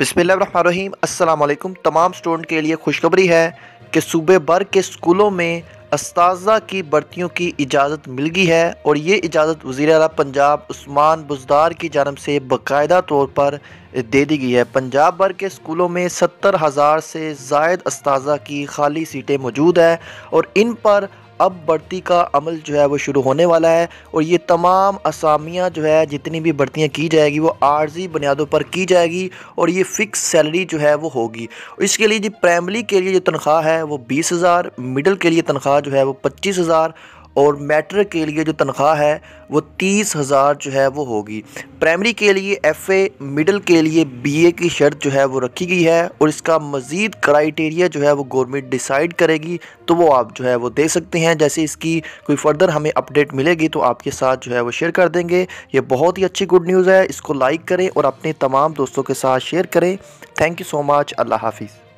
अस्सलाम वालेकुम तमाम स्टूडेंट के लिए खुशखबरी है कि सूबे भर के स्कूलों में इसजा की बढ़तियों की इजाज़त मिल गई है और ये इजाज़त वज़ी अल पंजाब उस्मान बुजदार की जानब से बाकायदा तौर पर दे दी गई है पंजाब भर के स्कूलों में सत्तर हज़ार से जायद इसजा की खाली सीटें मौजूद हैं और इन पर अब बढ़ती का अमल जो है वो शुरू होने वाला है और ये तमाम असामियाँ जो है जितनी भी बढ़तियाँ की जाएगी वो आर्जी बुनियादों पर की जाएगी और ये फ़िक्स सैलरी जो है वो होगी इसके लिए जी प्राइमरी के लिए जो तनख्वाह है वो बीस हज़ार मिडल के लिए तनख्वाह जो है वो पच्चीस हज़ार और मैट्रिक के लिए जो तनख्वाह है वो तीस हज़ार जो है वो होगी प्राइमरी के लिए एफ़ ए मिडल के लिए बी ए की शर्त जो है वो रखी गई है और इसका मज़ीद क्राइटेरिया जो है वो गवर्नमेंट डिसाइड करेगी तो वो आप जो है वो दे सकते हैं जैसे इसकी कोई फ़र्दर हमें अपडेट मिलेगी तो आपके साथ जो है वो शेयर कर देंगे ये बहुत ही अच्छी गुड न्यूज़ है इसको लाइक करें और अपने तमाम दोस्तों के साथ शेयर करें thank you so much Allah हाफिज़